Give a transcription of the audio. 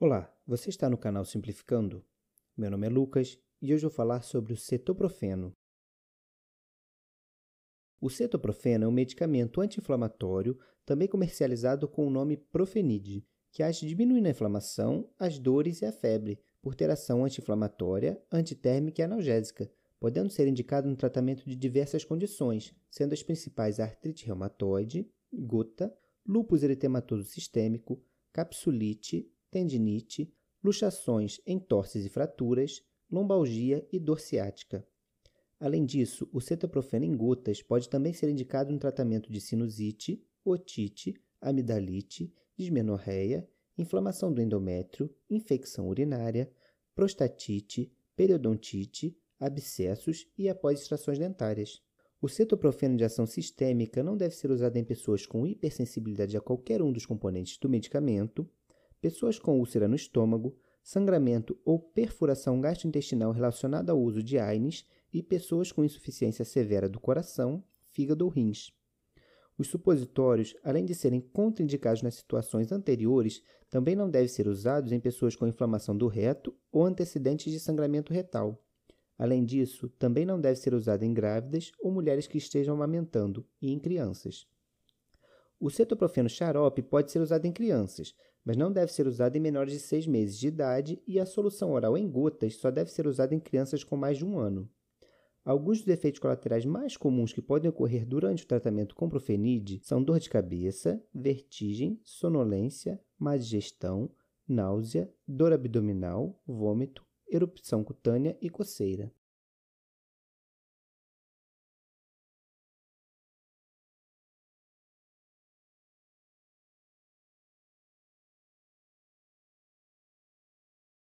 Olá, você está no canal Simplificando? Meu nome é Lucas e hoje vou falar sobre o cetoprofeno. O cetoprofeno é um medicamento anti-inflamatório, também comercializado com o nome Profenide, que age diminuindo a inflamação, as dores e a febre, por ter ação anti-inflamatória, antitérmica e analgésica, podendo ser indicado no tratamento de diversas condições, sendo as principais artrite reumatoide, gota, lúpus eritematoso sistêmico, capsulite, tendinite, luxações, entorses e fraturas, lombalgia e dor ciática. Além disso, o cetoprofeno em gotas pode também ser indicado no tratamento de sinusite, otite, amidalite, dismenorreia, inflamação do endométrio, infecção urinária, prostatite, periodontite, abscessos e após extrações dentárias. O cetoprofeno de ação sistêmica não deve ser usado em pessoas com hipersensibilidade a qualquer um dos componentes do medicamento, pessoas com úlcera no estômago, sangramento ou perfuração gastrointestinal relacionada ao uso de AINES e pessoas com insuficiência severa do coração, fígado ou rins. Os supositórios, além de serem contraindicados nas situações anteriores, também não devem ser usados em pessoas com inflamação do reto ou antecedentes de sangramento retal. Além disso, também não deve ser usado em grávidas ou mulheres que estejam amamentando e em crianças. O cetoprofeno xarope pode ser usado em crianças, mas não deve ser usado em menores de 6 meses de idade e a solução oral em gotas só deve ser usada em crianças com mais de um ano. Alguns dos efeitos colaterais mais comuns que podem ocorrer durante o tratamento com profenide são dor de cabeça, vertigem, sonolência, má digestão, náusea, dor abdominal, vômito, erupção cutânea e coceira.